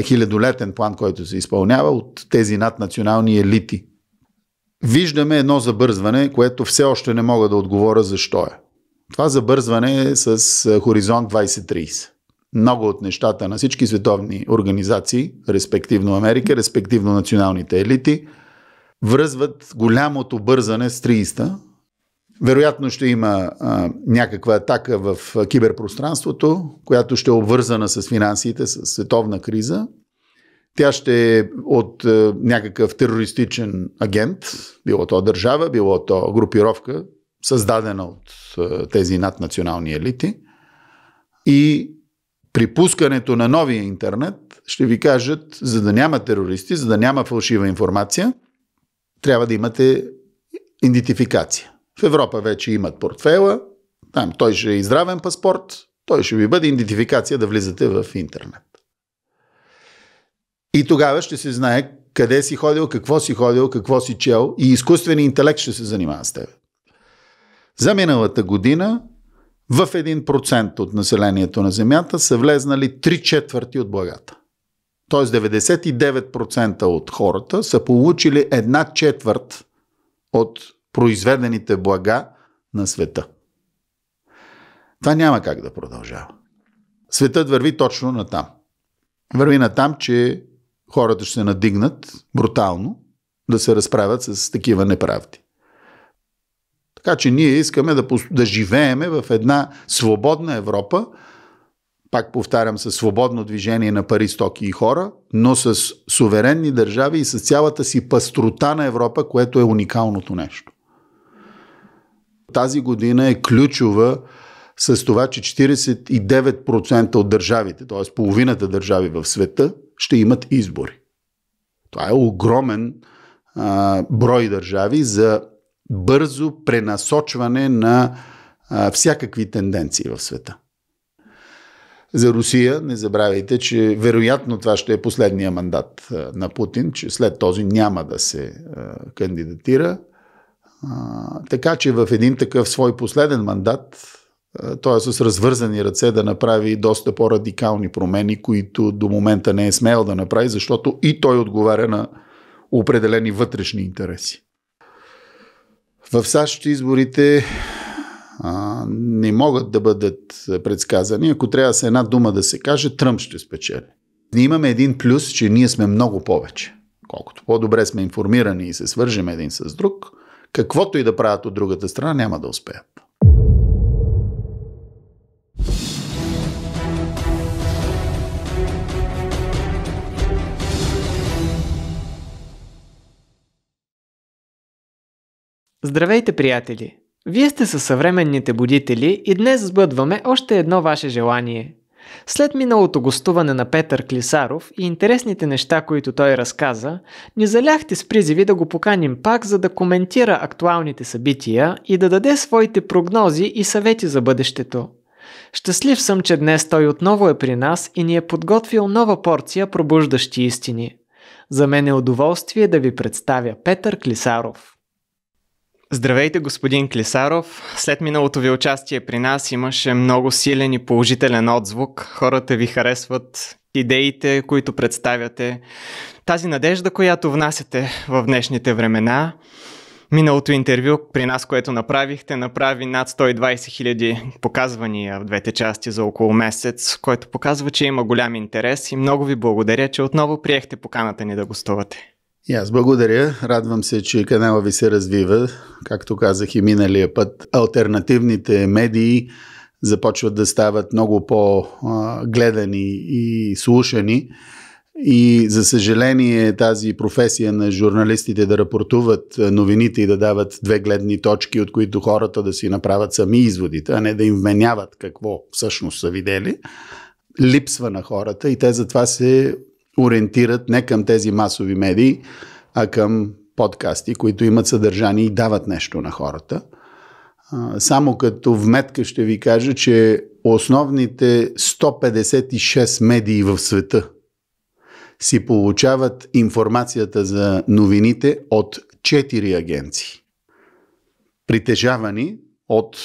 хилядолетен план, който се изпълнява от тези наднационални елити. Виждаме едно забързване, което все още не мога да отговоря защо е. Това забързване е с е, хоризонт 2030. Много от нещата на всички световни организации, респективно Америка, респективно националните елити, връзват голямото бързане с 30-та вероятно ще има а, някаква атака в киберпространството, която ще е обвързана с финансите, с световна криза. Тя ще е от а, някакъв терористичен агент, било то държава, било то групировка, създадена от а, тези наднационални елити. И при пускането на новия интернет ще ви кажат, за да няма терористи, за да няма фалшива информация, трябва да имате идентификация. В Европа вече имат портфела, там той ще е и здравен паспорт, той ще ви бъде идентификация да влизате в интернет. И тогава ще се знае къде си ходил, какво си ходил, какво си чел и изкуственият интелект ще се занимава с теб. За миналата година в 1% от населението на Земята са влезнали 3 четвърти от благата. Тоест 99% от хората са получили една четвърт от произведените блага на света. Това няма как да продължава. Светът върви точно на там. Върви на там, че хората ще се надигнат брутално да се разправят с такива неправди. Така че ние искаме да, да живееме в една свободна Европа, пак повтарям, с свободно движение на пари, стоки и хора, но с суверенни държави и с цялата си пастрота на Европа, което е уникалното нещо. Тази година е ключова с това, че 49% от държавите, т.е. половината държави в света, ще имат избори. Това е огромен а, брой държави за бързо пренасочване на а, всякакви тенденции в света. За Русия не забравяйте, че вероятно това ще е последния мандат на Путин, че след този няма да се кандидатира така че в един такъв свой последен мандат, той е с развързани ръце да направи доста по-радикални промени, които до момента не е смел да направи, защото и той отговаря на определени вътрешни интереси. В САЩ изборите а, не могат да бъдат предсказани. Ако трябва с една дума да се каже, Тръмп ще спечели. Ние имаме един плюс, че ние сме много повече. Колкото по-добре сме информирани и се свържем един с друг – каквото и да правят от другата страна, няма да успеят. Здравейте, приятели! Вие сте със съвременните будители и днес сбъдваме още едно ваше желание след миналото гостуване на Петър Клисаров и интересните неща, които той разказа, ни заляхте с призиви да го поканим пак, за да коментира актуалните събития и да даде своите прогнози и съвети за бъдещето. Щастлив съм, че днес той отново е при нас и ни е подготвил нова порция пробуждащи истини. За мен е удоволствие да ви представя Петър Клисаров. Здравейте, господин Клисаров. След миналото ви участие при нас имаше много силен и положителен отзвук. Хората ви харесват идеите, които представяте, тази надежда, която внасяте в днешните времена. Миналото интервю при нас, което направихте, направи над 120 хиляди показвания в двете части за около месец, което показва, че има голям интерес и много ви благодаря, че отново приехте поканата ни да гостувате. И аз благодаря. Радвам се, че канала ви се развива. Както казах и миналия път, альтернативните медии започват да стават много по-гледани и слушани. И за съжаление тази професия на журналистите да рапортуват новините и да дават две гледни точки, от които хората да си направят сами изводите, а не да им вменяват какво всъщност са видели, липсва на хората и те затова се ориентират не към тези масови медии, а към подкасти, които имат съдържание и дават нещо на хората. Само като вметка ще ви кажа, че основните 156 медии в света си получават информацията за новините от 4 агенции, притежавани от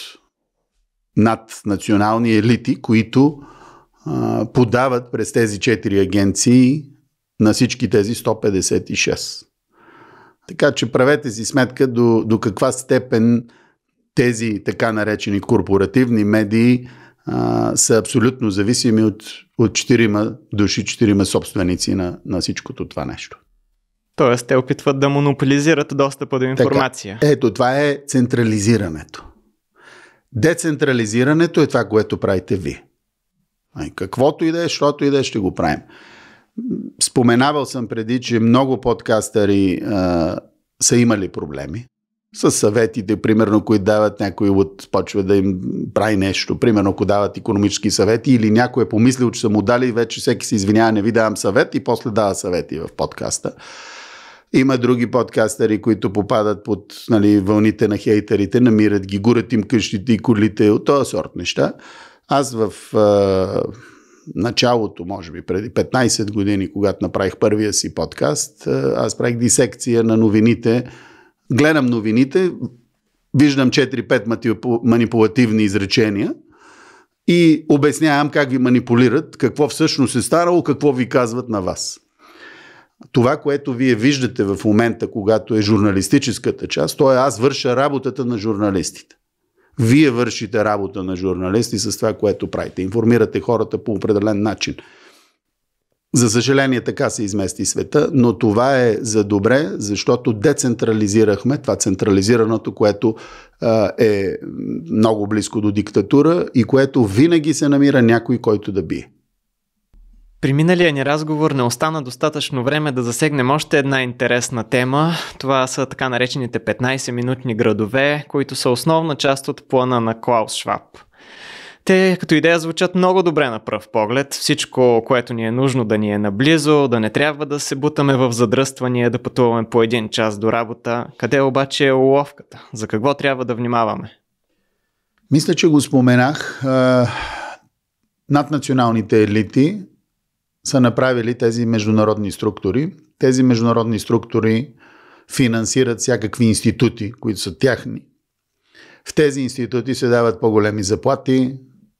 наднационални елити, които подават през тези четири агенции на всички тези 156. Така че правете си сметка до, до каква степен тези така наречени корпоративни медии а, са абсолютно зависими от, от 4 души, 4 собственици на, на всичкото това нещо. Тоест, те опитват да монополизират достъпа до информация. Така, ето, това е централизирането. Децентрализирането е това, което правите ви. Каквото и да е, защото и да е, ще го правим. Споменавал съм преди, че много подкастъри а, са имали проблеми с съветите, примерно, които дават някой от почва да им прави нещо, примерно, ако дават економически съвети или някой е помислил, че са му дали вече всеки се извинява, не ви давам съвет и после дава съвети в подкаста. Има други подкастъри, които попадат под нали, вълните на хейтерите, намират ги, гурат им къщите и колите, от този сорт неща. Аз в а, началото, може би преди 15 години, когато направих първия си подкаст, аз правих дисекция на новините. Гледам новините, виждам 4-5 манипулативни изречения и обяснявам как ви манипулират, какво всъщност е старало, какво ви казват на вас. Това, което вие виждате в момента, когато е журналистическата част, то е аз върша работата на журналистите. Вие вършите работа на журналисти с това, което правите. Информирате хората по определен начин. За съжаление, така се измести света, но това е за добре, защото децентрализирахме това централизираното, което а, е много близко до диктатура и което винаги се намира някой, който да бие. При миналия ни разговор не остана достатъчно време да засегнем още една интересна тема. Това са така наречените 15-минутни градове, които са основна част от плана на Клаус Шваб. Те като идея звучат много добре на пръв поглед. Всичко, което ни е нужно да ни е наблизо, да не трябва да се бутаме в задръствания, да пътуваме по един час до работа. Къде обаче е уловката? За какво трябва да внимаваме? Мисля, че го споменах. Наднационалните елити са направили тези международни структури. Тези международни структури финансират всякакви институти, които са тяхни. В тези институти се дават по-големи заплати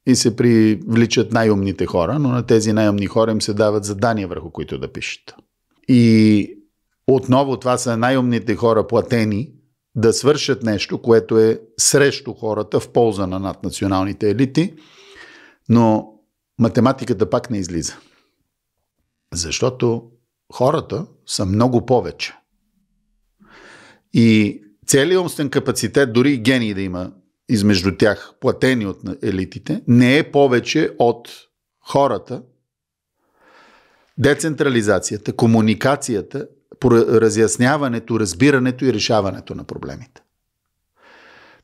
и се привличат най-умните хора, но на тези най-умни хора им се дават задания върху които да пишат. И отново това са най-умните хора платени да свършат нещо, което е срещу хората в полза на наднационалните елити, но математиката пак не излиза. Защото хората са много повече. И целият умствен капацитет, дори и гений да има измежду тях, платени от елитите, не е повече от хората. Децентрализацията, комуникацията, разясняването, разбирането и решаването на проблемите.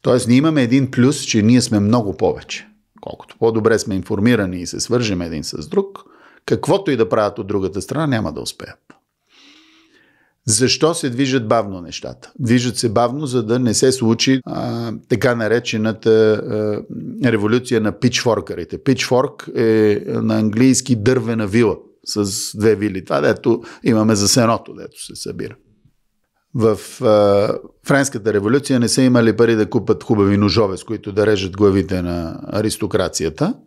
Тоест, ние имаме един плюс, че ние сме много повече. Колкото по-добре сме информирани и се свържем един с друг – каквото и да правят от другата страна, няма да успеят. Защо се движат бавно нещата? Движат се бавно, за да не се случи а, така наречената а, революция на пичфоркарите. Пичфорк е на английски дървена вила с две вили. Това дето имаме за сеното, дето се събира. В а, Френската революция не са имали пари да купат хубави ножове, с които да режат главите на аристокрацията –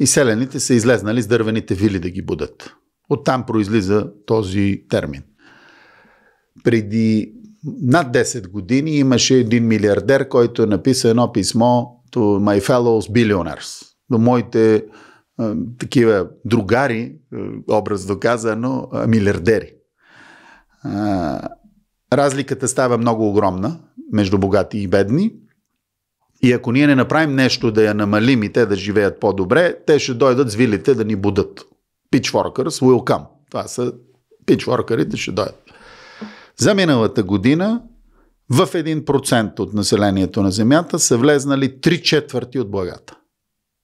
и селените са излезнали с дървените вили да ги будат. Оттам произлиза този термин. Преди над 10 години имаше един милиардер, който е написа едно писмо to my fellows billionaires, до моите е, такива другари, е, образно казано, е, милиардери. Е, разликата става много огромна между богати и бедни – и ако ние не направим нещо да я намалим и те да живеят по-добре, те ще дойдат звилите да ни будат. Pitchforkers will come. Това са пичворкарите ще дойдат. За миналата година в 1% от населението на Земята са влезнали 3 четвърти от благата.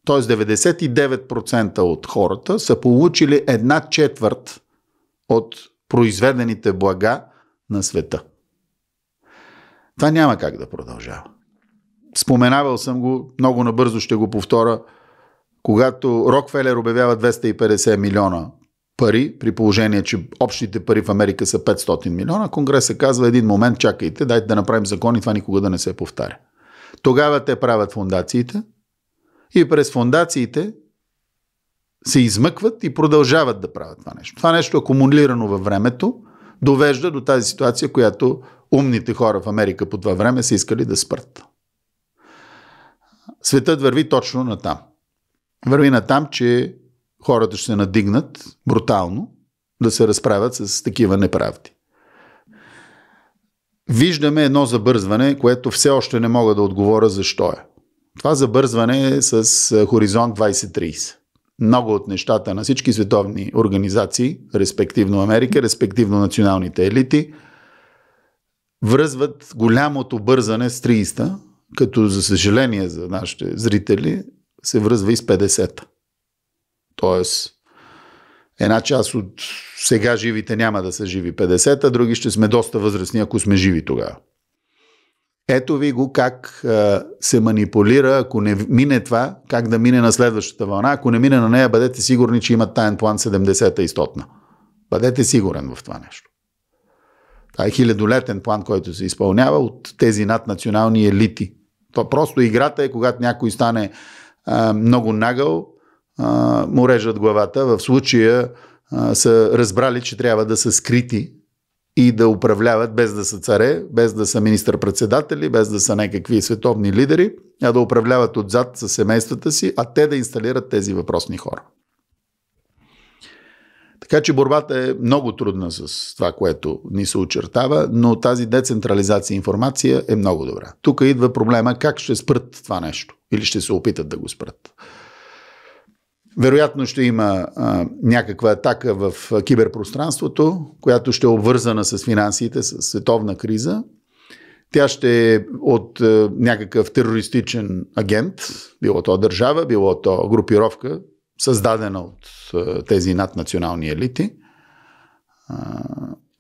Тоест 99% от хората са получили една четвърт от произведените блага на света. Това няма как да продължава споменавал съм го, много набързо ще го повторя, когато Рокфелер обявява 250 милиона пари, при положение, че общите пари в Америка са 500 милиона, Конгреса казва един момент, чакайте, дайте да направим закон и това никога да не се повтаря. Тогава те правят фундациите и през фундациите се измъкват и продължават да правят това нещо. Това нещо, е акумулирано във времето, довежда до тази ситуация, която умните хора в Америка по това време са искали да спрат светът върви точно на там. Върви на там, че хората ще се надигнат брутално да се разправят с такива неправди. Виждаме едно забързване, което все още не мога да отговоря защо е. Това забързване е с хоризонт 2030 много от нещата на всички световни организации, респективно Америка, респективно националните елити, връзват голямото бързане с 30-та като за съжаление за нашите зрители се връзва и с 50-та. Тоест, една част от сега живите няма да са живи 50-та, други ще сме доста възрастни, ако сме живи тогава. Ето ви го как а, се манипулира, ако не мине това, как да мине на следващата вълна. Ако не мине на нея, бъдете сигурни, че имат таен план 70-та и 100-та. Бъдете сигурен в това нещо. Това е хилядолетен план, който се изпълнява от тези наднационални елити, то просто играта е, когато някой стане а, много нагъл, а, му режат главата. В случая а, са разбрали, че трябва да са скрити и да управляват без да са царе, без да са министър-председатели, без да са някакви световни лидери, а да управляват отзад със семействата си, а те да инсталират тези въпросни хора. Така че борбата е много трудна с това, което ни се очертава, но тази децентрализация информация е много добра. Тук идва проблема как ще спрат това нещо или ще се опитат да го спрат. Вероятно ще има а, някаква атака в киберпространството, която ще е обвързана с финансите, с световна криза. Тя ще е от а, някакъв терористичен агент, било то държава, било то групировка, създадена от тези наднационални елити.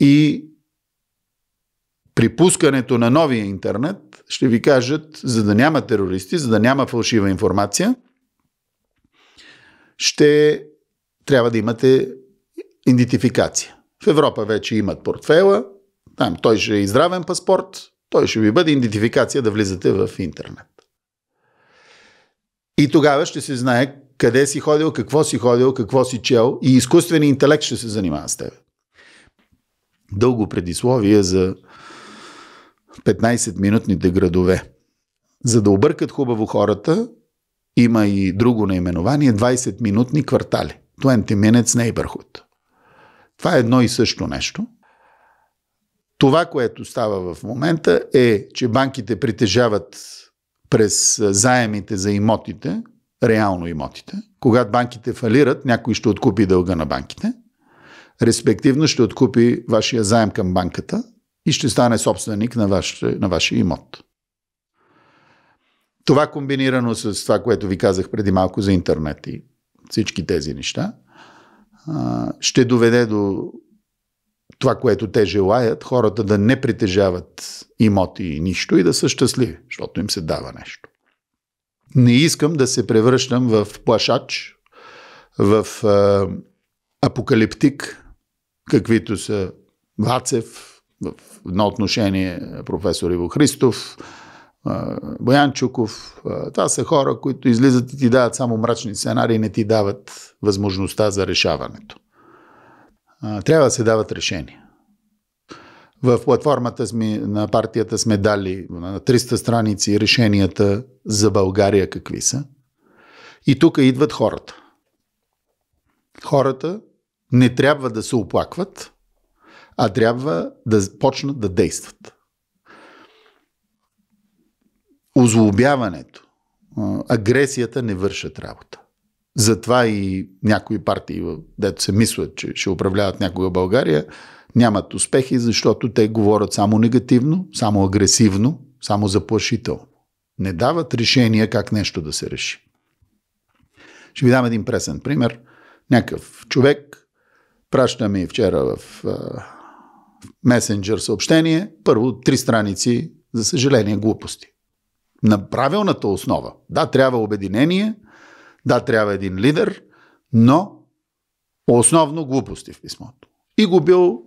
И при пускането на новия интернет ще ви кажат, за да няма терористи, за да няма фалшива информация, ще трябва да имате идентификация. В Европа вече имат портфела, там той ще е и здравен паспорт, той ще ви бъде идентификация да влизате в интернет. И тогава ще се знае къде си ходил, какво си ходил, какво си чел и изкуственият интелект ще се занимава с теб. Дълго предисловие за 15-минутните градове. За да объркат хубаво хората, има и друго наименование 20-минутни квартали. 20 minutes neighborhood. Това е едно и също нещо. Това, което става в момента е, че банките притежават през заемите за имотите, реално имотите. Когато банките фалират, някой ще откупи дълга на банките, респективно ще откупи вашия заем към банката и ще стане собственик на, ваш, на вашия имот. Това комбинирано с това, което ви казах преди малко за интернет и всички тези неща, ще доведе до това, което те желаят, хората да не притежават имоти и нищо и да са щастливи, защото им се дава нещо не искам да се превръщам в плашач, в а, апокалиптик, каквито са Вацев, в едно отношение професор Иво Христов, Боян Чуков. Това са хора, които излизат и ти дават само мрачни сценарии и не ти дават възможността за решаването. Трябва да се дават решения. В платформата сме, на партията сме дали на 300 страници решенията за България какви са. И тук идват хората. Хората не трябва да се оплакват, а трябва да почнат да действат. Озлобяването, агресията не вършат работа. Затова и някои партии, дето се мислят, че ще управляват някога България, нямат успехи, защото те говорят само негативно, само агресивно, само заплашително. Не дават решения как нещо да се реши. Ще ви дам един пресен пример. Някакъв човек праща ми вчера в месенджер съобщение, първо три страници, за съжаление, глупости. На правилната основа. Да, трябва обединение, да, трябва един лидер, но основно глупости в писмото. И го бил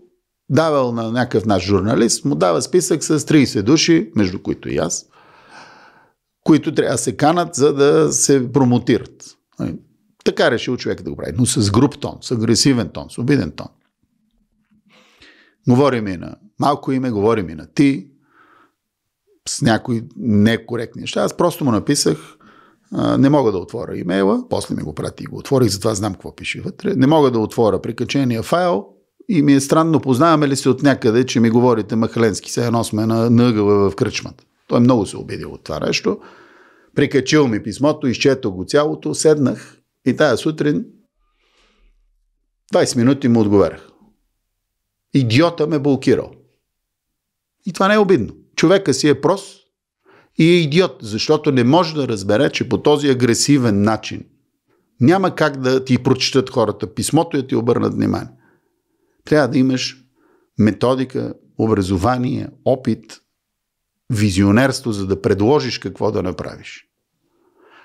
давал на някакъв наш журналист, му дава списък с 30 души, между които и аз, които трябва да се канат, за да се промотират. Така решил човек да го прави, но с груп тон, с агресивен тон, с обиден тон. Говорим и на малко име, говорим и на ти, с някои некоректни неща. Аз просто му написах, не мога да отворя имейла, после ми го прати и го отворих, затова знам какво пише вътре. Не мога да отворя прикачения файл, и ми е странно, познаваме ли се от някъде, че ми говорите махленски, сега едно сме на нъгъла в кръчмата. Той много се обидил от това нещо. Прикачил ми писмото, изчетох го цялото, седнах и тая сутрин 20 минути му отговарях. Идиота ме блокирал. И това не е обидно. Човека си е прост и е идиот, защото не може да разбере, че по този агресивен начин няма как да ти прочитат хората писмото и да ти обърнат внимание. Трябва да имаш методика, образование, опит, визионерство, за да предложиш какво да направиш.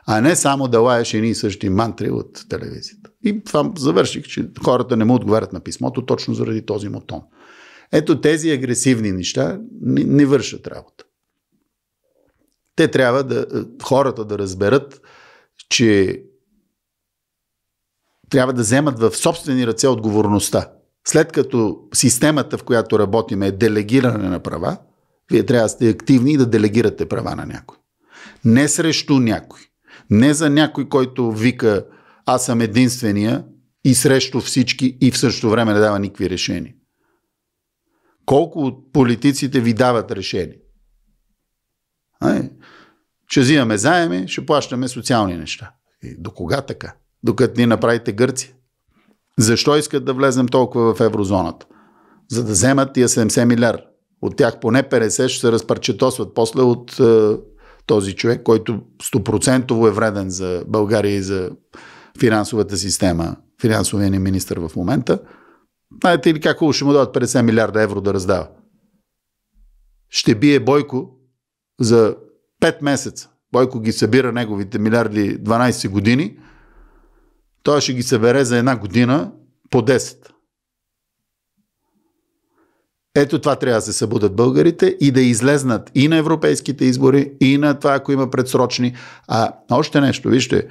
А не само да лаеш едни и същи мантри от телевизията. И това завърших, че хората не му отговарят на писмото точно заради този му тон. Ето тези агресивни неща не, не вършат работа. Те трябва да, е, хората да разберат, че трябва да вземат в собствени ръце отговорността. След като системата, в която работим е делегиране на права, вие трябва да сте активни и да делегирате права на някой. Не срещу някой. Не за някой, който вика аз съм единствения и срещу всички и в същото време не дава никакви решения. Колко от политиците ви дават решения? Ай, ще взимаме заеми, ще плащаме социални неща. И до кога така? Докато ни направите Гърция? Защо искат да влезем толкова в еврозоната? За да вземат тия 70 милиард. От тях поне 50 ще се разпарчетосват после от е, този човек, който 100% е вреден за България и за финансовата система, финансовия ни министр в момента. Знаете ли как хубаво ще му дават 50 милиарда евро да раздава? Ще бие Бойко за 5 месеца. Бойко ги събира неговите милиарди 12 години – той ще ги събере за една година по 10. Ето това трябва да се събудат българите и да излезнат и на европейските избори, и на това, ако има предсрочни. А още нещо, вижте,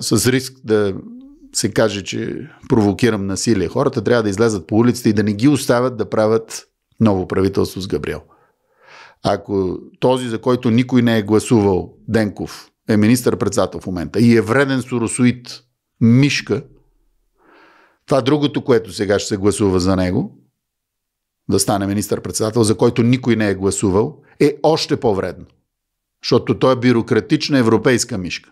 с риск да се каже, че провокирам насилие. Хората трябва да излезат по улиците и да не ги оставят да правят ново правителство с Габриел. Ако този, за който никой не е гласувал, Денков, е министър-председател в момента и е вреден суросоид Мишка, това другото, което сега ще се гласува за него, да стане министър-председател, за който никой не е гласувал, е още по-вредно. Защото той е бюрократична европейска мишка.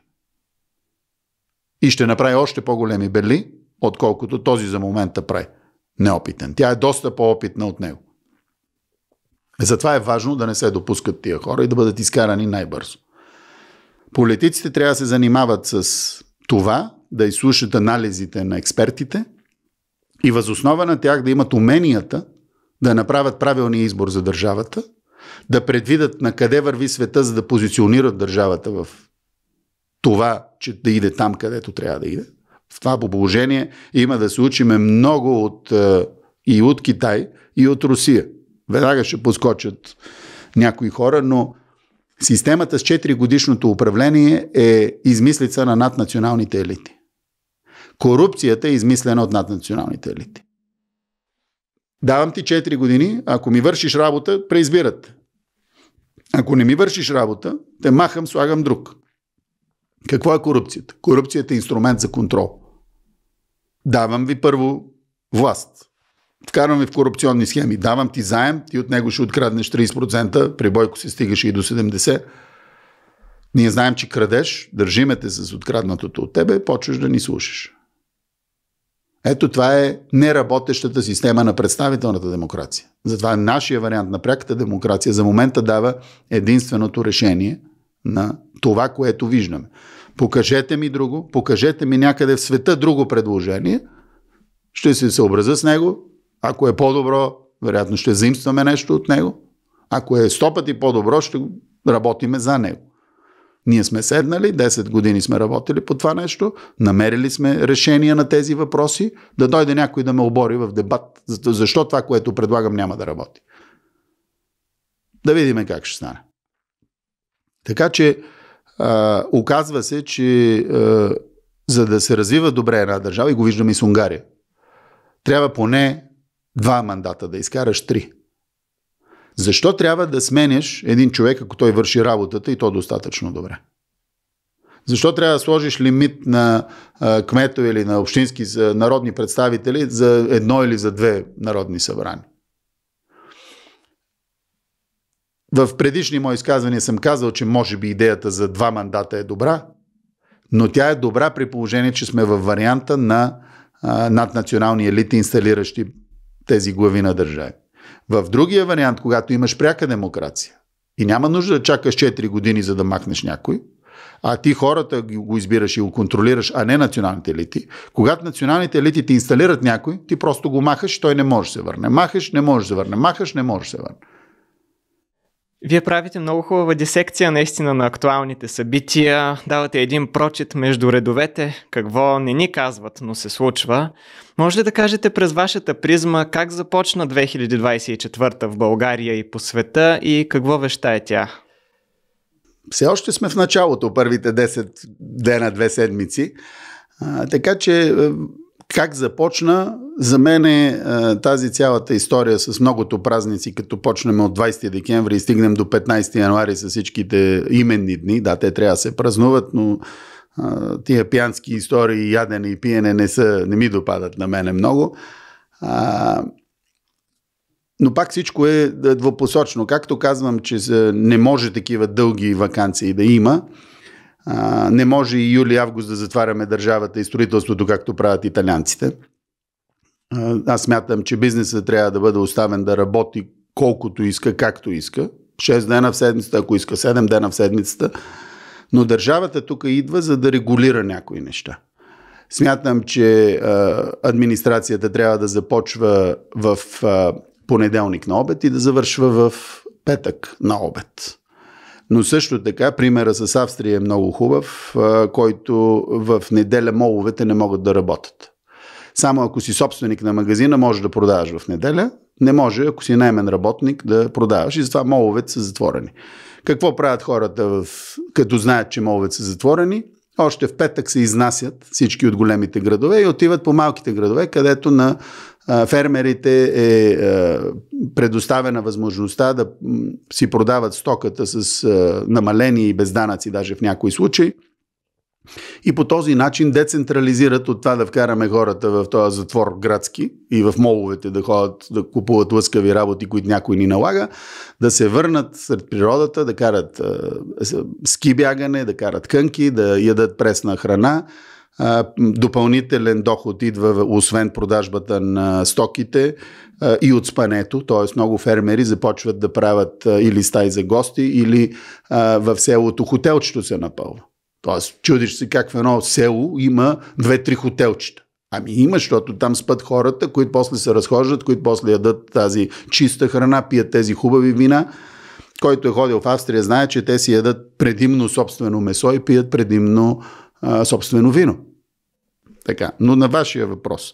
И ще направи още по-големи бели, отколкото този за момента прави. Неопитен. Тя е доста по-опитна от него. Е, затова е важно да не се допускат тия хора и да бъдат изкарани най-бързо. Политиците трябва да се занимават с това, да изслушат анализите на експертите и възоснова на тях да имат уменията да направят правилния избор за държавата, да предвидат на къде върви света, за да позиционират държавата в това, че да иде там, където трябва да иде. В това положение има да се учиме много от, е, и от Китай, и от Русия. Веднага ще поскочат някои хора, но системата с 4 годишното управление е измислица на наднационалните елити. Корупцията е измислена от наднационалните елити. Давам ти 4 години, ако ми вършиш работа, преизбират. Ако не ми вършиш работа, те махам, слагам друг. Какво е корупцията? Корупцията е инструмент за контрол. Давам ви първо власт. Вкарвам ви в корупционни схеми. Давам ти заем, ти от него ще откраднеш 30%, при Бойко се стигаше и до 70%. Ние знаем, че крадеш, държиме те с откраднатото от тебе, почваш да ни слушаш. Ето това е неработещата система на представителната демокрация. Затова нашия вариант на пряката демокрация за момента дава единственото решение на това, което виждаме. Покажете ми друго, покажете ми някъде в света друго предложение, ще се съобразя с него, ако е по-добро, вероятно ще заимстваме нещо от него, ако е сто пъти по-добро, ще работиме за него. Ние сме седнали, 10 години сме работили по това нещо, намерили сме решение на тези въпроси, да дойде някой да ме обори в дебат, защо това, което предлагам, няма да работи. Да видим как ще стане. Така че, а, оказва се, че а, за да се развива добре една държава, и го виждаме и с Унгария, трябва поне два мандата да изкараш три – защо трябва да сменяш един човек, ако той върши работата и то достатъчно добре? Защо трябва да сложиш лимит на кмето кметове или на общински за народни представители за едно или за две народни събрани? В предишни мои изказвания съм казал, че може би идеята за два мандата е добра, но тя е добра при положение, че сме в варианта на а, наднационални елити, инсталиращи тези глави на държави. В другия вариант, когато имаш пряка демокрация и няма нужда да чакаш 4 години за да махнеш някой, а ти хората го избираш и го контролираш, а не националните елити. Когато националните елити ти инсталират някой, ти просто го махаш и той не може да се върне. Махаш, не може да се върне. Махаш, не може да се върне. Вие правите много хубава дисекция наистина на актуалните събития, давате един прочит между редовете, какво не ни казват, но се случва. Може ли да кажете през вашата призма как започна 2024 в България и по света и какво веща е тя? Все още сме в началото, първите 10 дена, две седмици. А, така че е, как започна, за мен е, е тази цялата история с многото празници, като почнем от 20 декември и стигнем до 15 януари с всичките именни дни, да, те трябва да се празнуват, но а, тия пиянски истории, ядене и пиене не, са, не ми допадат на мене много. А, но пак всичко е двупосочно. Както казвам, че не може такива дълги вакансии да има, не може и юли-август да затваряме държавата и строителството, както правят италианците. аз смятам, че бизнесът трябва да бъде оставен да работи колкото иска, както иска. 6 дена в седмицата, ако иска 7 дена в седмицата. Но държавата тук идва за да регулира някои неща. Смятам, че а, администрацията трябва да започва в а, понеделник на обед и да завършва в петък на обед. Но също така, примера с Австрия е много хубав, който в неделя моловете не могат да работят. Само ако си собственик на магазина, може да продаваш в неделя. Не може, ако си наймен работник, да продаваш. И затова моловете са затворени. Какво правят хората, в... като знаят, че моловете са затворени? Още в петък се изнасят всички от големите градове и отиват по малките градове, където на фермерите е, е предоставена възможността да си продават стоката с е, намалени и безданъци даже в някои случаи. И по този начин децентрализират от това да вкараме хората в този затвор градски и в моловете да ходят да купуват лъскави работи, които някой ни налага, да се върнат сред природата, да карат е, ски бягане, да карат кънки, да ядат пресна храна, допълнителен доход идва освен продажбата на стоките и от спането, т.е. много фермери започват да правят или стаи за гости, или в селото хотелчето се напълва. Т.е. чудиш се как в едно село има две-три хотелчета. Ами има, защото там спът хората, които после се разхождат, които после ядат тази чиста храна, пият тези хубави вина. Който е ходил в Австрия, знае, че те си ядат предимно собствено месо и пият предимно а, собствено вино. Така, но на вашия въпрос.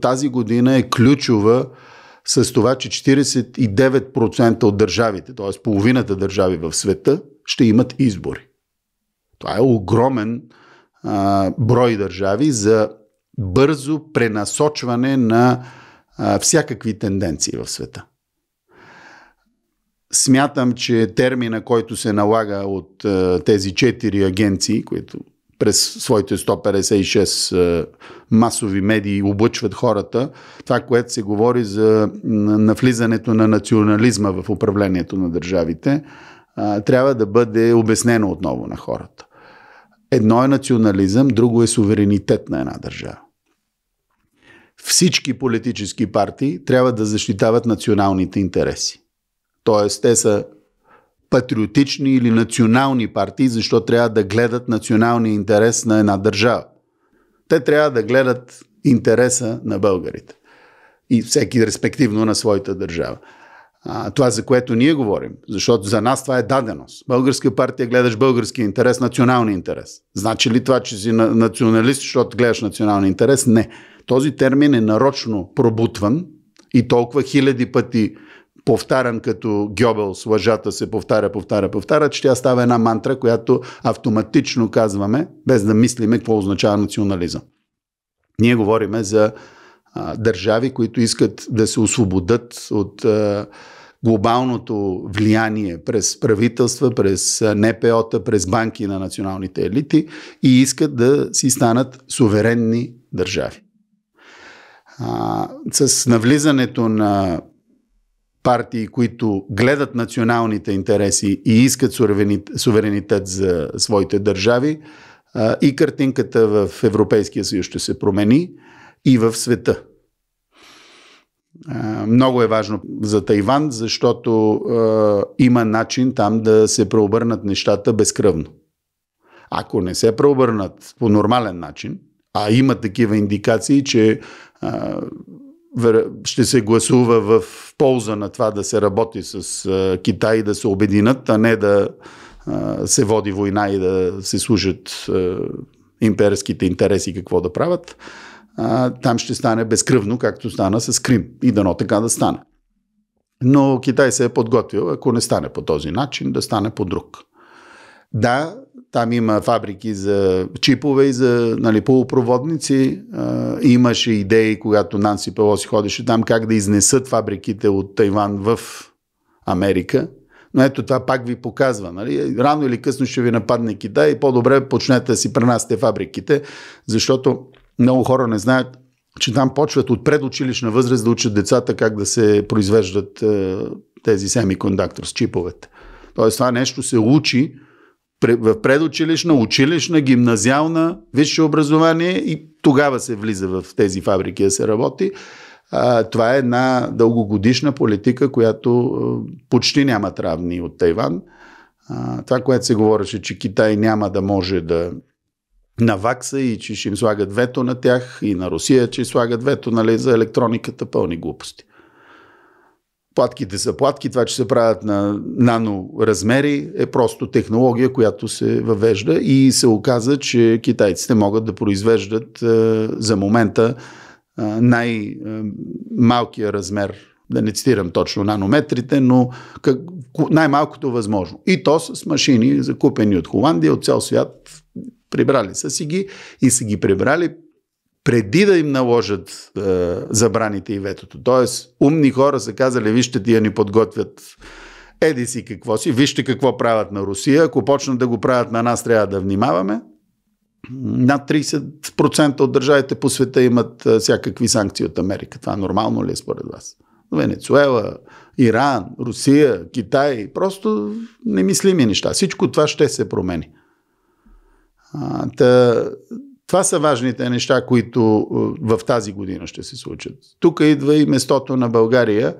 Тази година е ключова с това, че 49% от държавите, т.е. половината държави в света, ще имат избори. Това е огромен а, брой държави за бързо пренасочване на а, всякакви тенденции в света. Смятам, че термина, който се налага от а, тези четири агенции, които през своите 156 е, масови медии облъчват хората, това, което се говори за навлизането на национализма в управлението на държавите, е, трябва да бъде обяснено отново на хората. Едно е национализъм, друго е суверенитет на една държава. Всички политически партии трябва да защитават националните интереси. Тоест, те са патриотични или национални партии, защо трябва да гледат националния интерес на една държава. Те трябва да гледат интереса на българите и всеки респективно на своята държава. А, това, за което ние говорим, защото за нас това е даденост. Българска партия гледаш български интерес, националния интерес. Значи ли това, че си националист, защото гледаш националния интерес? Не. Този термин е нарочно пробутван и толкова хиляди пъти повтарям като Гьобел с лъжата се повтаря, повтаря, повтаря, че тя става една мантра, която автоматично казваме, без да мислиме какво означава национализъм. Ние говориме за а, държави, които искат да се освободят от а, глобалното влияние през правителства, през НПО-та, през банки на националните елити и искат да си станат суверенни държави. А, с навлизането на партии, които гледат националните интереси и искат суверенитет за своите държави, и картинката в Европейския съюз ще се промени и в света. Много е важно за Тайван, защото има начин там да се преобърнат нещата безкръвно. Ако не се преобърнат по нормален начин, а има такива индикации, че ще се гласува в полза на това да се работи с Китай и да се обединят, а не да се води война и да се служат имперските интереси какво да правят, там ще стане безкръвно, както стана с Крим. И дано така да стане. Но Китай се е подготвил, ако не стане по този начин, да стане по друг. Да, там има фабрики за чипове и за нали, полупроводници. А, имаше идеи, когато Нанси Пелоси ходеше там, как да изнесат фабриките от Тайван в Америка. Но ето това пак ви показва. Нали? Рано или късно ще ви нападне Китай и по-добре почнете да си пренасяте фабриките, защото много хора не знаят, че там почват от предучилищна възраст да учат децата как да се произвеждат е, тези семикондактор с чиповете. Тоест това нещо се учи в предучилищна, училищна, гимназиална, висше образование и тогава се влиза в тези фабрики да се работи. А, това е една дългогодишна политика, която е, почти няма травни от Тайван. А, това, което се говореше, че Китай няма да може да навакса и че ще им слагат вето на тях и на Русия, че слагат вето нали, за електрониката, пълни глупости. Платките са платки, това, че се правят на нано размери е просто технология, която се въвежда и се оказа, че китайците могат да произвеждат е, за момента е, най-малкия размер, да не цитирам точно нанометрите, но как, най-малкото възможно. И то с машини, закупени от Холандия, от цял свят, прибрали са си ги и са ги прибрали преди да им наложат е, забраните и ветото. Тоест, умни хора са казали, вижте, тия ни подготвят еди си какво си, вижте какво правят на Русия, ако почнат да го правят на нас, трябва да внимаваме. Над 30% от държавите по света имат е, всякакви санкции от Америка. Това нормално ли е според вас? Венецуела, Иран, Русия, Китай, просто немислими неща. Всичко това ще се промени. А, та, това са важните неща, които е, в тази година ще се случат. Тук идва и местото на България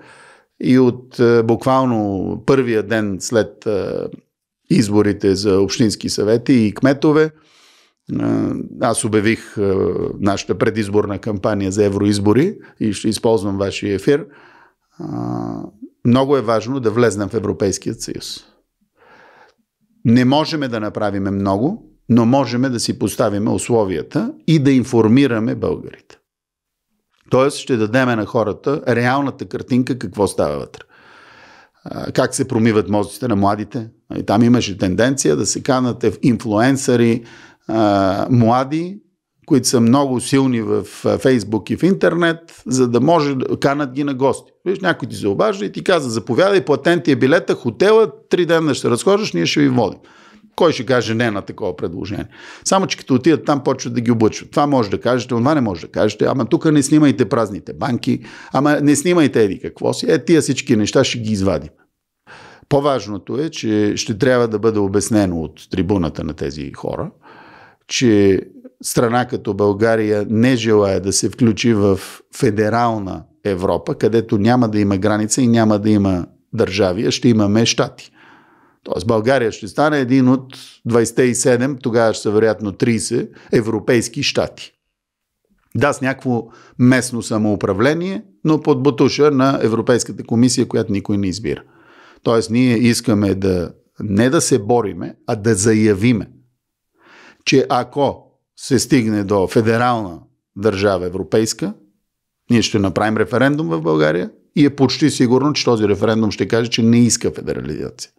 и от е, буквално първия ден след е, изборите за общински съвети и кметове, аз обявих нашата предизборна кампания за евроизбори и ще използвам вашия ефир. Много е важно да влезнем в Европейският съюз. Не можем да направим много, но можем да си поставим условията и да информираме българите. Тоест ще дадеме на хората реалната картинка какво става вътре. Как се промиват мозъците на младите. И там имаше тенденция да се канат инфлуенсъри, млади, които са много силни в Фейсбук и в интернет, за да може да канат ги на гости. Виж, някой ти се обажда и ти каза, заповядай, платен ти е билета, хотела, три дена ще разхождаш, ние ще ви водим. Кой ще каже не на такова предложение? Само, че като отидат там, почват да ги обучват. Това може да кажете, това не може да кажете. Ама тук не снимайте празните банки, ама не снимайте еди какво си. Е, тия всички неща ще ги извадим. По-важното е, че ще трябва да бъде обяснено от трибуната на тези хора, че страна като България не желая да се включи в федерална Европа, където няма да има граница и няма да има държави, а ще имаме щати. Тоест България ще стане един от 27, тогава ще са вероятно 30 европейски щати. Да, с някакво местно самоуправление, но под бутуша на Европейската комисия, която никой не избира. Тоест ние искаме да не да се бориме, а да заявиме, че ако се стигне до федерална държава европейска, ние ще направим референдум в България и е почти сигурно, че този референдум ще каже, че не иска федерализация.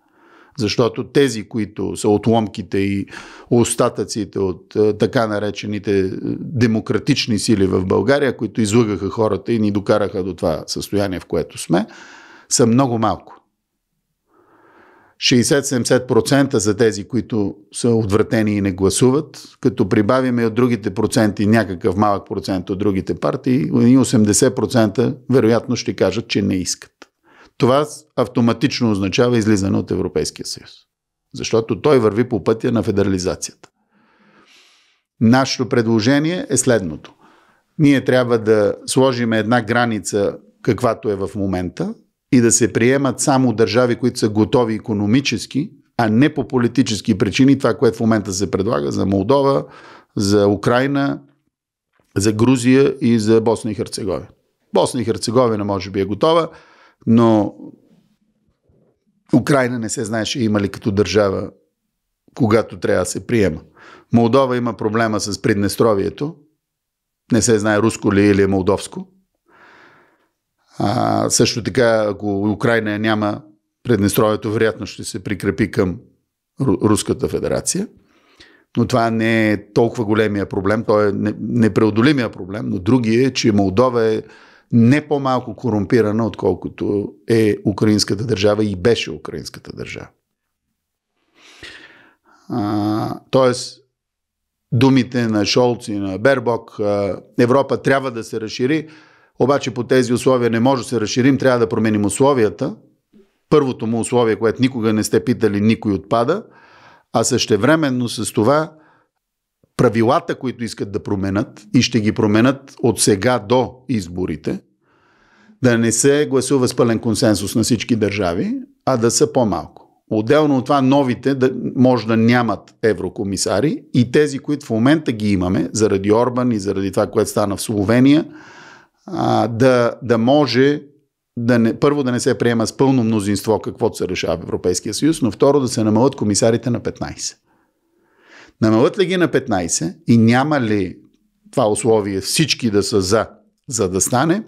Защото тези, които са отломките и остатъците от е, така наречените е, демократични сили в България, които излъгаха хората и ни докараха до това състояние, в което сме, са много малко. 60-70% за тези, които са отвратени и не гласуват, като прибавиме от другите проценти някакъв малък процент от другите партии, 80% вероятно ще кажат, че не искат това автоматично означава излизане от Европейския съюз. Защото той върви по пътя на федерализацията. Нашето предложение е следното. Ние трябва да сложим една граница, каквато е в момента, и да се приемат само държави, които са готови економически, а не по политически причини. Това, което в момента се предлага за Молдова, за Украина, за Грузия и за Босна и Херцеговина. Босна и Херцеговина може би е готова но Украина не се знаеше има ли като държава, когато трябва да се приема. Молдова има проблема с Приднестровието. Не се знае руско ли е или е молдовско. А, също така, ако Украина няма Приднестровието, вероятно ще се прикрепи към Руската федерация. Но това не е толкова големия проблем, той е непреодолимия проблем, но другия е, че Молдова е не по-малко корумпирана, отколкото е украинската държава и беше украинската държава. тоест, думите на Шолц и на Бербок, а, Европа трябва да се разшири, обаче по тези условия не може да се разширим, трябва да променим условията. Първото му условие, което никога не сте питали, никой отпада, а същевременно с това – правилата, които искат да променят и ще ги променят от сега до изборите, да не се гласува с пълен консенсус на всички държави, а да са по-малко. Отделно от това, новите да, може да нямат еврокомисари и тези, които в момента ги имаме, заради Орбан и заради това, което стана в Словения, а, да, да може да не, първо да не се приема с пълно мнозинство каквото се решава в Европейския съюз, но второ да се намалят комисарите на 15 намалят ли ги на 15 и няма ли това условие всички да са за, за да стане,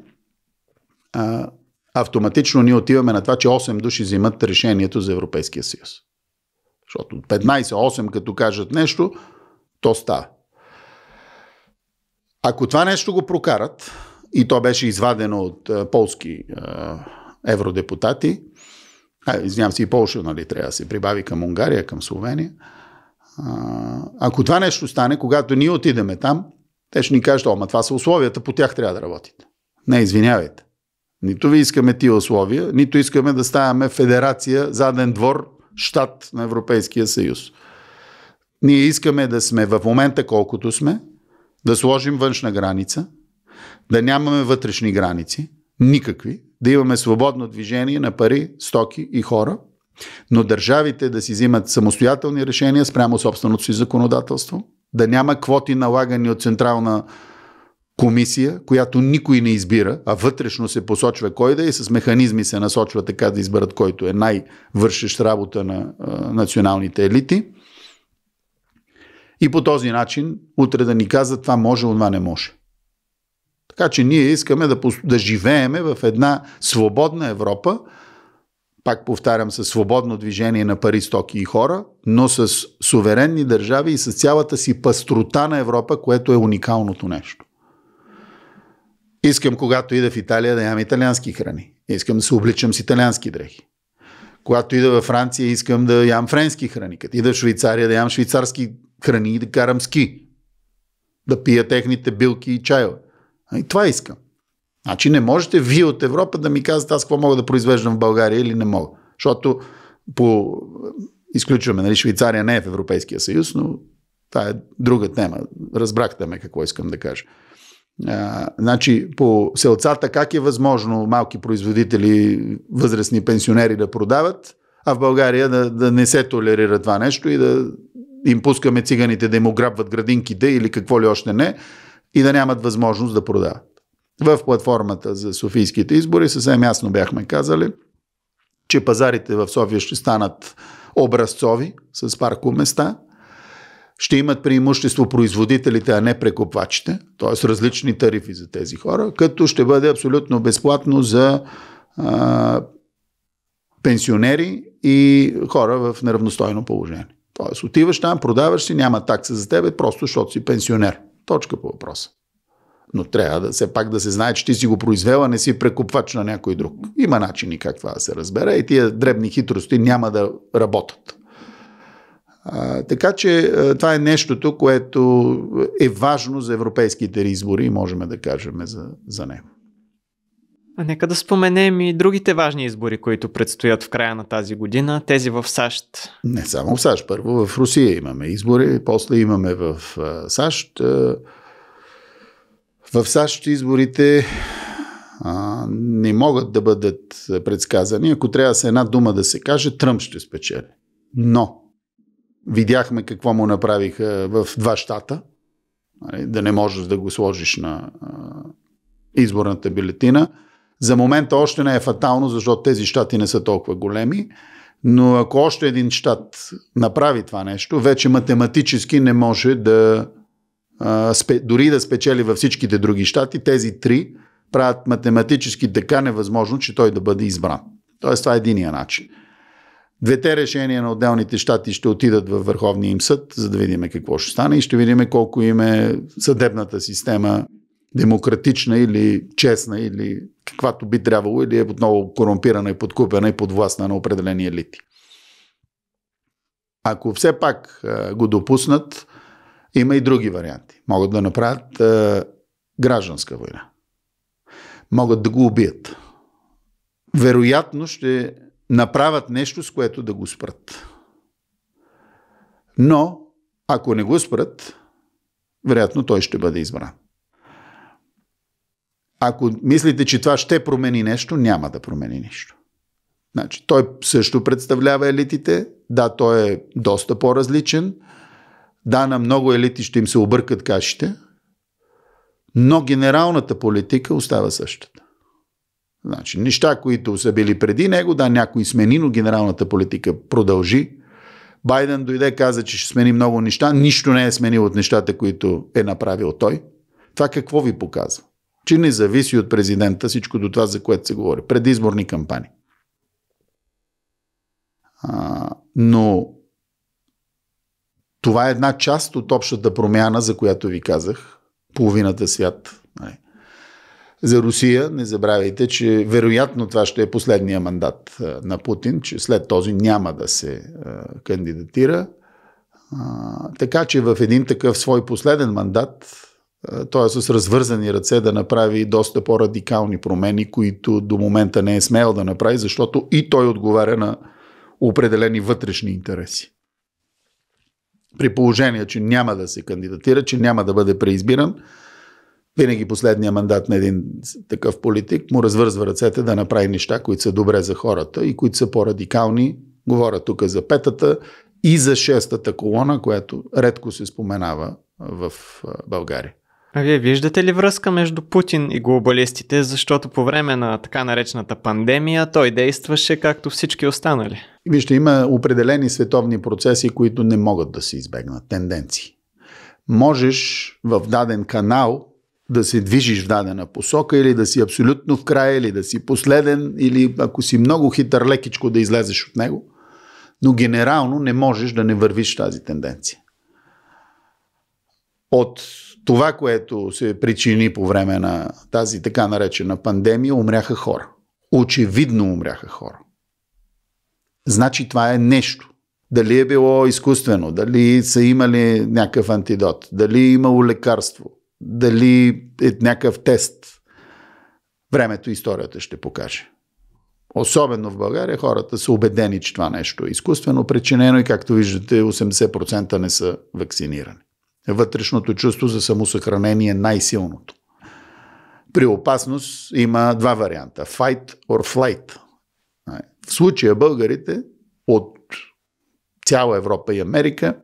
а, автоматично ние отиваме на това, че 8 души взимат решението за Европейския съюз. Защото 15-8 като кажат нещо, то става. Ако това нещо го прокарат, и то беше извадено от а, полски а, евродепутати, а, извинявам се, и Полша, нали, трябва да се прибави към Унгария, към Словения – ако това нещо стане, когато ние отидеме там, те ще ни кажат, ама това са условията, по тях трябва да работите. Не, извинявайте. Нито ви искаме тия условия, нито искаме да ставаме федерация, заден двор, щат на Европейския съюз. Ние искаме да сме в момента колкото сме, да сложим външна граница, да нямаме вътрешни граници, никакви, да имаме свободно движение на пари, стоки и хора – но държавите да си взимат самостоятелни решения спрямо собственото си законодателство, да няма квоти налагани от централна комисия, която никой не избира, а вътрешно се посочва кой да е и с механизми се насочва така да изберат който е най-вършещ работа на а, националните елити. И по този начин утре да ни каза това може, това не може. Така че ние искаме да, да живееме в една свободна Европа, пак повтарям, с свободно движение на пари, стоки и хора, но с суверенни държави и с цялата си пастрота на Европа, което е уникалното нещо. Искам, когато ида в Италия, да ям италиански храни. Искам да се обличам с италиански дрехи. Когато ида във Франция, искам да ям френски храни. Като ида в Швейцария, да ям швейцарски храни и да карам ски. Да пия техните билки и чайове. И ами това искам. Значи не можете вие от Европа да ми казвате аз какво мога да произвеждам в България или не мога. Защото по... изключваме, нали, Швейцария не е в Европейския съюз, но това е друга тема. Разбрахте ме какво искам да кажа. А, значи по селцата как е възможно малки производители, възрастни пенсионери да продават, а в България да, да не се толерира това нещо и да им пускаме циганите да им ограбват градинките или какво ли още не и да нямат възможност да продават в платформата за Софийските избори съвсем ясно бяхме казали, че пазарите в София ще станат образцови с парко места, ще имат преимущество производителите, а не прекупвачите, т.е. различни тарифи за тези хора, като ще бъде абсолютно безплатно за а, пенсионери и хора в неравностойно положение. Т.е. отиваш там, продаваш си, няма такса за тебе, просто защото си пенсионер. Точка по въпроса но трябва да, все пак да се знае, че ти си го произвела, не си прекупвач на някой друг. Има начини как това да се разбере и тия дребни хитрости няма да работят. А, така че това е нещото, което е важно за европейските избори и можем да кажем за, за него. А нека да споменем и другите важни избори, които предстоят в края на тази година, тези в САЩ. Не само в САЩ, първо в Русия имаме избори, после имаме в САЩ. В САЩ изборите а, не могат да бъдат предсказани. Ако трябва с една дума да се каже, Тръмп ще спечели. Но видяхме какво му направиха в два щата. Нали, да не можеш да го сложиш на изборната бюлетина. За момента още не е фатално, защото тези щати не са толкова големи. Но ако още един щат направи това нещо, вече математически не може да спе, дори да спечели във всичките други щати, тези три правят математически така невъзможно, че той да бъде избран. Тоест това е единия начин. Двете решения на отделните щати ще отидат във Върховния им съд, за да видим какво ще стане и ще видим колко им е съдебната система демократична или честна или каквато би трябвало или е отново корумпирана и подкупена и подвластна на определени елити. Ако все пак го допуснат, има и други варианти. Могат да направят а, е, гражданска война. Могат да го убият. Вероятно ще направят нещо, с което да го спрат. Но, ако не го спрат, вероятно той ще бъде избран. Ако мислите, че това ще промени нещо, няма да промени нищо. Значи, той също представлява елитите. Да, той е доста по-различен – да, на много елити ще им се объркат кашите, но генералната политика остава същата. Значи, неща, които са били преди него, да, някой смени, но генералната политика продължи. Байден дойде, каза, че ще смени много неща. Нищо не е сменил от нещата, които е направил той. Това какво ви показва? Че не зависи от президента всичко до това, за което се говори. Предизборни кампании. А, но това е една част от общата промяна, за която ви казах. Половината свят. Нали. За Русия не забравяйте, че вероятно това ще е последния мандат на Путин, че след този няма да се кандидатира. Така че в един такъв свой последен мандат т.е. с развързани ръце да направи доста по-радикални промени, които до момента не е смел да направи, защото и той отговаря на определени вътрешни интереси при положение, че няма да се кандидатира, че няма да бъде преизбиран, винаги последния мандат на един такъв политик му развързва ръцете да направи неща, които са добре за хората и които са по-радикални. Говоря тук за петата и за шестата колона, която редко се споменава в България. А вие виждате ли връзка между Путин и глобалистите, защото по време на така наречената пандемия той действаше както всички останали? Вижте, има определени световни процеси, които не могат да се избегнат. Тенденции. Можеш в даден канал да се движиш в дадена посока или да си абсолютно в края, или да си последен, или ако си много хитър лекичко да излезеш от него, но генерално не можеш да не вървиш тази тенденция. От това, което се причини по време на тази така наречена пандемия, умряха хора. Очевидно умряха хора значи това е нещо. Дали е било изкуствено, дали са имали някакъв антидот, дали е имало лекарство, дали е някакъв тест. Времето и историята ще покаже. Особено в България хората са убедени, че това нещо е изкуствено причинено и както виждате 80% не са вакцинирани. Вътрешното чувство за самосъхранение е най-силното. При опасност има два варианта – fight or flight – в случая българите от цяла Европа и Америка,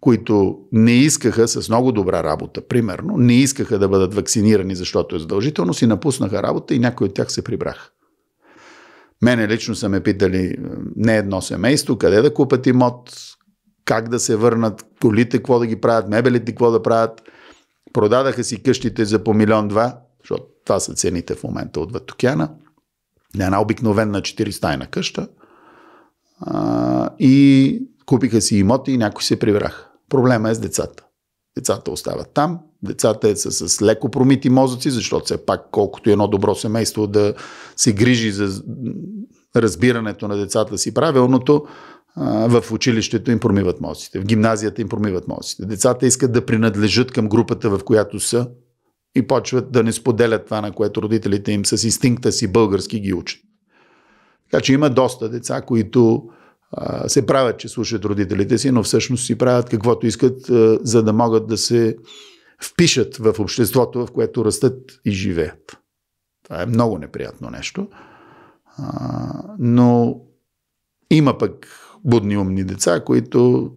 които не искаха с много добра работа, примерно, не искаха да бъдат вакцинирани, защото е задължително, си напуснаха работа и някои от тях се прибраха. Мене лично са ме питали е, не едно семейство, къде да купат имот, как да се върнат, колите, какво да ги правят, мебелите, какво да правят. Продадаха си къщите за по милион-два, защото това са цените в момента отвъд океана – на една обикновена 40-тайна къща а, и купиха си имоти и някои се прибраха. Проблема е с децата. Децата остават там, децата е са с леко промити мозъци, защото все пак колкото едно добро семейство да се грижи за разбирането на децата си правилното, в училището им промиват мозъците, в гимназията им промиват мозъците. Децата искат да принадлежат към групата, в която са, и почват да не споделят това, на което родителите им с инстинкта си български ги учат. Така че има доста деца, които а, се правят, че слушат родителите си, но всъщност си правят каквото искат, а, за да могат да се впишат в обществото, в което растат и живеят. Това е много неприятно нещо. А, но има пък будни умни деца, които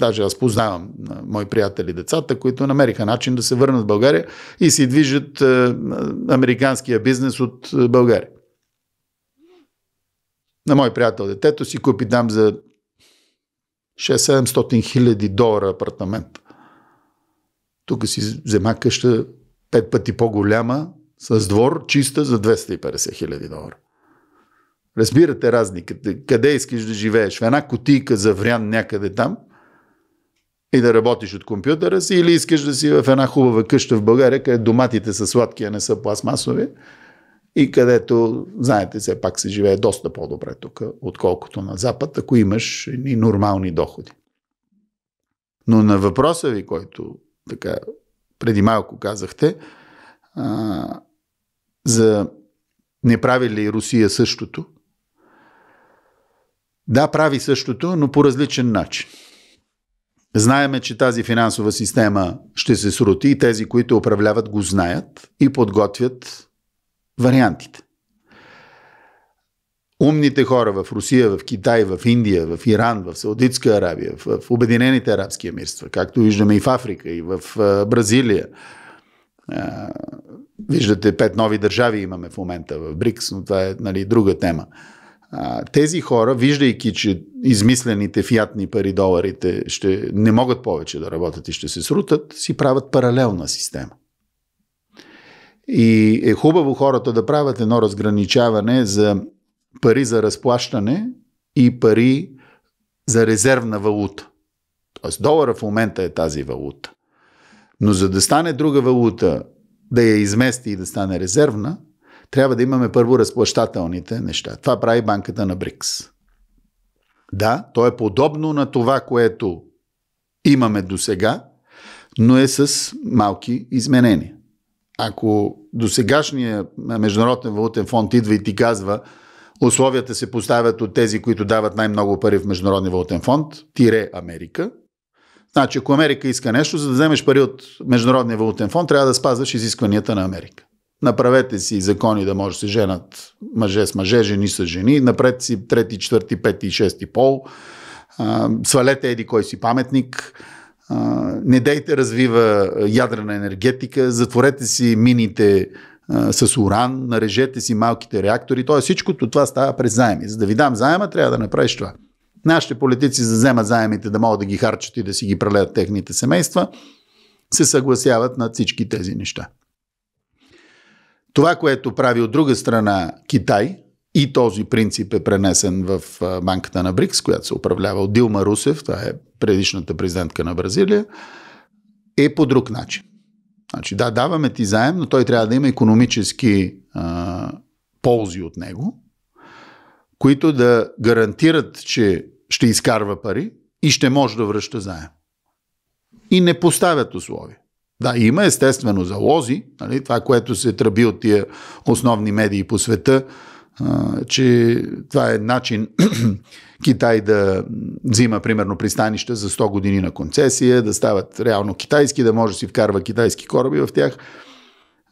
Даже аз познавам мои приятели децата, които намериха начин да се върнат в България и си движат американския бизнес от България. На мой приятел детето си купи там за 6-700 хиляди долара апартамент. Тук си взема къща пет пъти по-голяма, с двор, чиста за 250 хиляди долара. Разбирате разликата. Къде искаш да живееш? В една котийка врян някъде там – и да работиш от компютъра си, или искаш да си в една хубава къща в България, където доматите са сладки, а не са пластмасови, и където, знаете, все пак се живее доста по-добре тук, отколкото на Запад, ако имаш и нормални доходи. Но на въпроса ви, който така преди малко казахте, а, за не прави ли Русия същото? Да, прави същото, но по различен начин. Знаеме, че тази финансова система ще се срути и тези, които управляват, го знаят и подготвят вариантите. Умните хора в Русия, в Китай, в Индия, в Иран, в Саудитска Арабия, в Обединените арабски емирства, както виждаме и в Африка, и в Бразилия. Виждате, пет нови държави имаме в момента в БРИКС, но това е нали, друга тема тези хора, виждайки, че измислените фиатни пари, доларите, ще не могат повече да работят и ще се срутат, си правят паралелна система. И е хубаво хората да правят едно разграничаване за пари за разплащане и пари за резервна валута. Тоест долара в момента е тази валута. Но за да стане друга валута, да я измести и да стане резервна, трябва да имаме първо разплащателните неща. Това прави банката на БРИКС. Да, то е подобно на това, което имаме до сега, но е с малки изменения. Ако до сегашния Международен валутен фонд идва и ти казва, условията се поставят от тези, които дават най-много пари в Международния валутен фонд, тире Америка, Значи, ако Америка иска нещо, за да вземеш пари от Международния валутен фонд, трябва да спазваш изискванията на Америка. Направете си закони да може да се женат мъже с мъже, жени с жени. Напред си трети, четвърти, пети и шести пол. свалете еди кой си паметник. не дейте развива ядрена енергетика. Затворете си мините с уран. Нарежете си малките реактори. Т.е. всичкото това става през заеми. За да ви дам заема, трябва да направиш това. Нашите политици, за да вземат заемите, да могат да ги харчат и да си ги прелеят техните семейства, се съгласяват над всички тези неща. Това, което прави от друга страна Китай, и този принцип е пренесен в банката на БРИКС, която се управлява от Дилма Русев, това е предишната президентка на Бразилия, е по друг начин. Значи, да, даваме ти заем, но той трябва да има економически а, ползи от него, които да гарантират, че ще изкарва пари и ще може да връща заем. И не поставят условия. Да, има естествено залози, нали, това, което се тръби от тия основни медии по света, а, че това е начин Китай да взима, примерно, пристанища за 100 години на концесия, да стават реално китайски, да може да си вкарва китайски кораби в тях.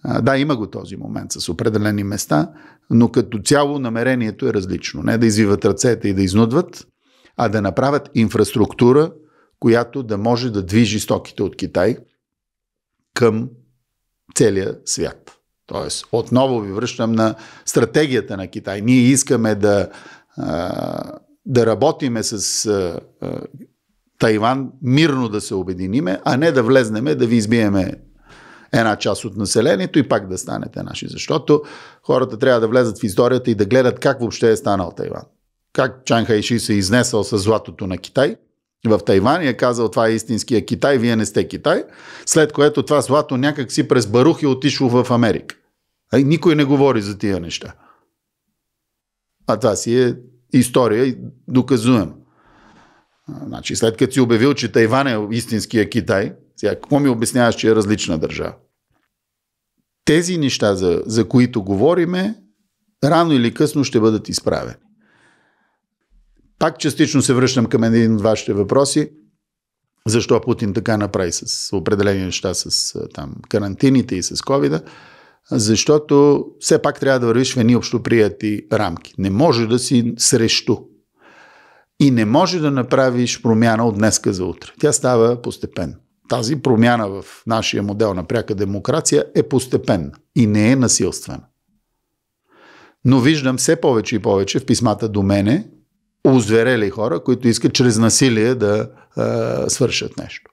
А, да, има го този момент с определени места, но като цяло намерението е различно. Не да извиват ръцете и да изнудват, а да направят инфраструктура, която да може да движи стоките от Китай – към целия свят. Тоест, отново ви връщам на стратегията на Китай. Ние искаме да, да работиме с Тайван, мирно да се обединиме, а не да влезнеме, да ви избиеме една част от населението и пак да станете наши. Защото хората трябва да влезат в историята и да гледат как въобще е станал Тайван. Как Чан Хайши се изнесъл с златото на Китай – в Тайван и е казал това е истинския Китай, вие не сте Китай, след което това злато някак си през барух е отишло в Америка. А никой не говори за тия неща. А това си е история и доказуема. Значи, след като си обявил, че Тайван е истинския Китай, сега какво ми обясняваш, че е различна държава? Тези неща, за, за които говориме, рано или късно ще бъдат изправени. Пак частично се връщам към един от вашите въпроси. Защо Путин така направи с определени неща, с там, карантините и с covid Защото все пак трябва да вървиш в едни общоприяти рамки. Не може да си срещу. И не може да направиш промяна от днеска за утре. Тя става постепенно. Тази промяна в нашия модел на пряка демокрация е постепенна и не е насилствена. Но виждам все повече и повече в писмата до мене озверели хора, които искат чрез насилие да а, свършат нещо.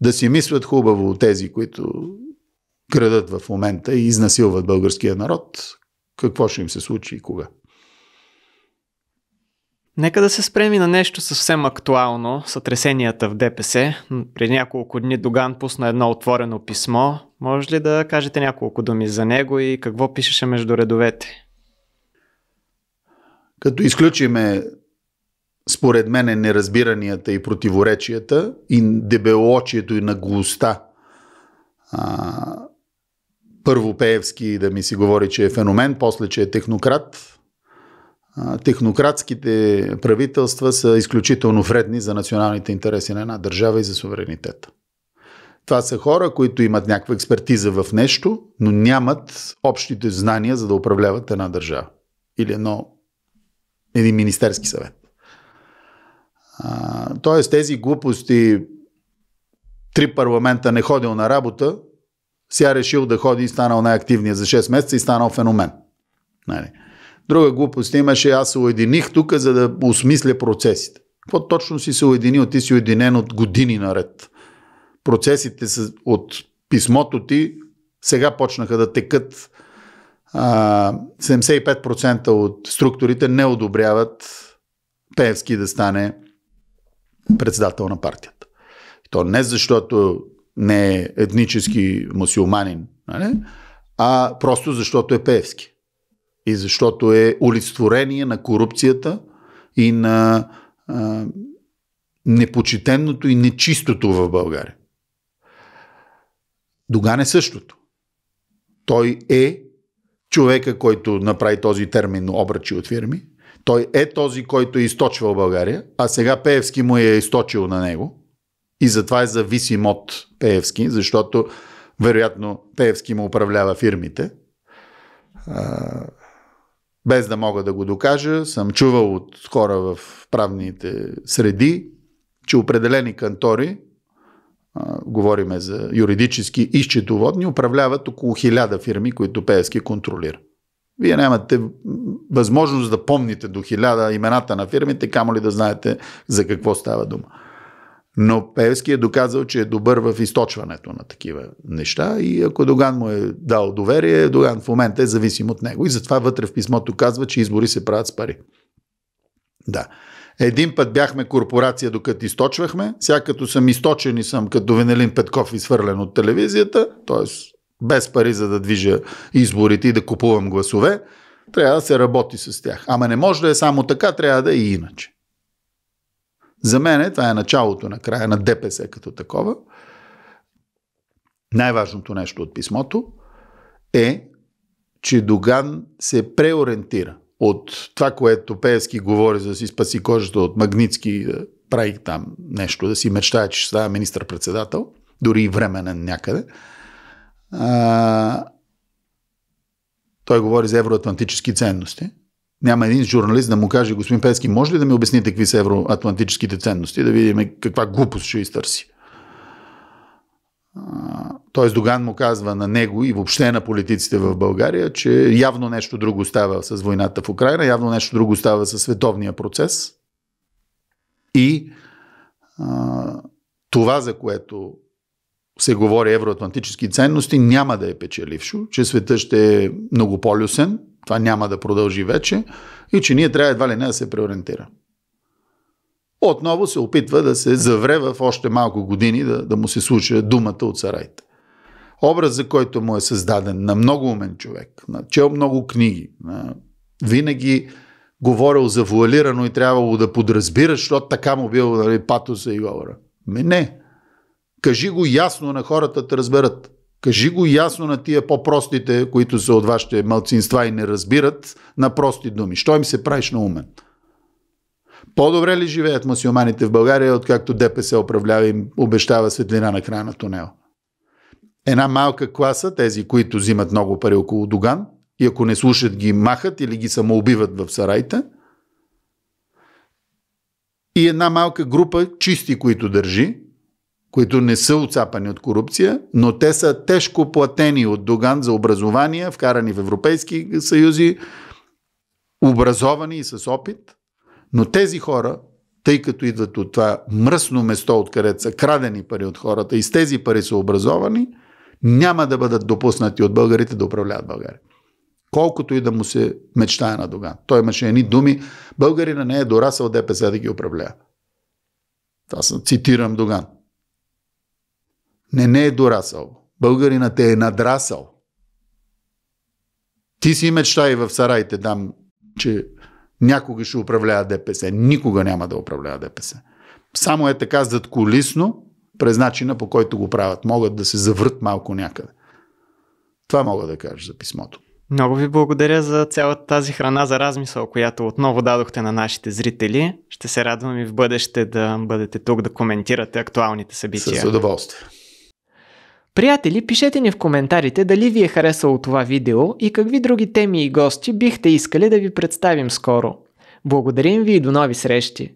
Да си мислят хубаво тези, които крадат в момента и изнасилват българския народ, какво ще им се случи и кога. Нека да се спреми на нещо съвсем актуално сътресенията в ДПС. При няколко дни Доган пусна едно отворено писмо. Може ли да кажете няколко думи за него и какво пишеше между редовете? Като изключиме според мен, е неразбиранията и противоречията и дебелочието и наглоста. А, първо Пеевски да ми си говори, че е феномен, после, че е технократ. А, технократските правителства са изключително вредни за националните интереси на една държава и за суверенитета. Това са хора, които имат някаква експертиза в нещо, но нямат общите знания за да управляват една държава или едно, един министерски съвет тоест тези глупости, три парламента не ходил на работа, сега решил да ходи и станал най-активния за 6 месеца и станал феномен. Нали. Друга глупост имаше, аз се уединих тук, за да осмисля процесите. Какво точно си се уединил? Ти си уединен от години наред. Процесите са от писмото ти сега почнаха да текат. А, 75% от структурите не одобряват Певски да стане председател на партията. То не защото не е етнически мусулманин, нали? а просто защото е пеевски. И защото е олицетворение на корупцията и на а, непочетенното и нечистото в България. Доган е същото. Той е човека, който направи този термин обръчи от фирми – той е този, който е източвал България, а сега Пеевски му е източил на него. И затова е зависим от Пеевски, защото вероятно Пеевски му управлява фирмите. Без да мога да го докажа, съм чувал от хора в правните среди, че определени кантори, говориме за юридически и счетоводни, управляват около хиляда фирми, които Пеевски контролира. Вие нямате възможност да помните до хиляда имената на фирмите, камо ли да знаете за какво става дума. Но Певски е доказал, че е добър в източването на такива неща и ако Доган му е дал доверие, Доган в момента е зависим от него и затова вътре в писмото казва, че избори се правят с пари. Да. Един път бяхме корпорация, докато източвахме. Сега като съм източен и съм като Венелин Петков изхвърлен от телевизията, т.е без пари за да движа изборите и да купувам гласове, трябва да се работи с тях. Ама не може да е само така, трябва да е и иначе. За мен е, това е началото на края на ДПС като такова. Най-важното нещо от писмото е, че Доган се преориентира от това, което Пески говори за да си спаси кожата от Магницки да прави там нещо, да си мечтае, че ще става министър-председател, дори и временен някъде – а, той говори за евроатлантически ценности. Няма един журналист да му каже, господин Пески, може ли да ми обясните какви са евроатлантическите ценности, да видим каква глупост ще изтърси. Тоест Доган му казва на него и въобще на политиците в България, че явно нещо друго става с войната в Украина, явно нещо друго става с световния процес. И а, това, за което се говори евроатлантически ценности, няма да е печелившо, че света ще е многополюсен, това няма да продължи вече и че ние трябва едва ли не да се преориентира. Отново се опитва да се завре в още малко години да, да му се случи думата от Сарайта. Образ, за който му е създаден на много умен човек, на чел много книги, на винаги говорил завуалирано и трябвало да подразбира, защото така му било нали, патоса и говора. Ме ами не. Кажи го ясно на хората, да разберат. Кажи го ясно на тия по-простите, които са от вашите малцинства и не разбират, на прости думи. Що им се правиш на умен? По-добре ли живеят мусулманите в България, откакто ДПС управлява им обещава светлина на края на тунела? Една малка класа, тези, които взимат много пари около Доган, и ако не слушат, ги махат или ги самоубиват в сарайта. И една малка група чисти, които държи, които не са оцапани от корупция, но те са тежко платени от Доган за образование, вкарани в Европейски съюзи, образовани и с опит. Но тези хора, тъй като идват от това мръсно место, откъдето са крадени пари от хората и с тези пари са образовани, няма да бъдат допуснати от българите да управляват България. Колкото и да му се мечтае на Доган. Той имаше едни думи, българина не е дорасъл ДПС да ги управлява. Това съм, цитирам Доган. Не, не е дорасъл. Българина те е надрасъл. Ти си мечта и в сарайте, дам, че някога ще управлява ДПС. Никога няма да управлява ДПС. Само е така колисно през начина по който го правят. Могат да се завърт малко някъде. Това мога да кажа за писмото. Много ви благодаря за цялата тази храна за размисъл, която отново дадохте на нашите зрители. Ще се радвам и в бъдеще да бъдете тук да коментирате актуалните събития. С удоволствие. Приятели, пишете ни в коментарите дали ви е харесало това видео и какви други теми и гости бихте искали да ви представим скоро. Благодарим ви и до нови срещи!